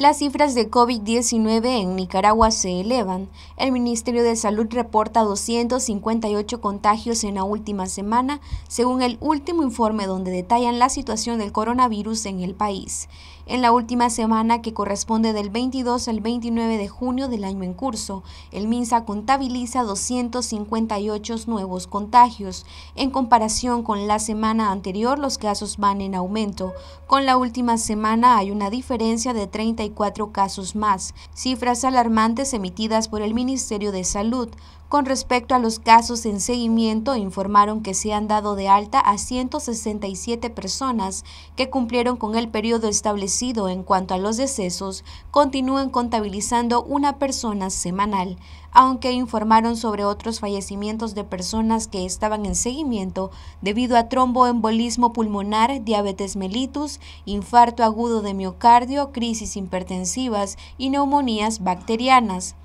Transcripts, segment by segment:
Las cifras de COVID-19 en Nicaragua se elevan. El Ministerio de Salud reporta 258 contagios en la última semana, según el último informe donde detallan la situación del coronavirus en el país en la última semana que corresponde del 22 al 29 de junio del año en curso. El MINSA contabiliza 258 nuevos contagios. En comparación con la semana anterior, los casos van en aumento. Con la última semana hay una diferencia de 34 casos más, cifras alarmantes emitidas por el Ministerio de Salud. Con respecto a los casos en seguimiento, informaron que se han dado de alta a 167 personas que cumplieron con el periodo establecido en cuanto a los decesos, continúan contabilizando una persona semanal, aunque informaron sobre otros fallecimientos de personas que estaban en seguimiento debido a tromboembolismo pulmonar, diabetes mellitus, infarto agudo de miocardio, crisis hipertensivas y neumonías bacterianas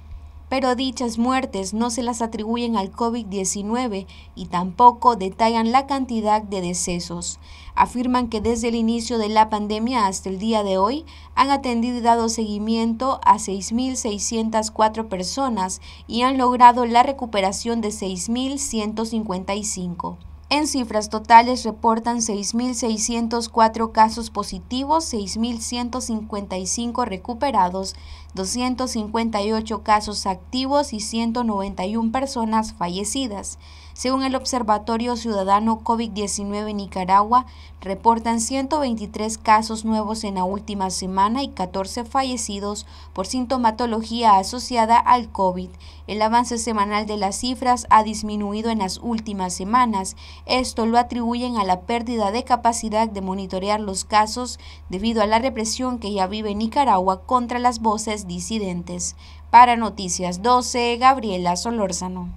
pero dichas muertes no se las atribuyen al COVID-19 y tampoco detallan la cantidad de decesos. Afirman que desde el inicio de la pandemia hasta el día de hoy han atendido y dado seguimiento a 6.604 personas y han logrado la recuperación de 6.155. En cifras totales reportan 6.604 casos positivos, 6.155 recuperados, 258 casos activos y 191 personas fallecidas. Según el Observatorio Ciudadano COVID-19 Nicaragua, reportan 123 casos nuevos en la última semana y 14 fallecidos por sintomatología asociada al COVID. El avance semanal de las cifras ha disminuido en las últimas semanas. Esto lo atribuyen a la pérdida de capacidad de monitorear los casos debido a la represión que ya vive Nicaragua contra las voces disidentes. Para Noticias 12, Gabriela Solórzano.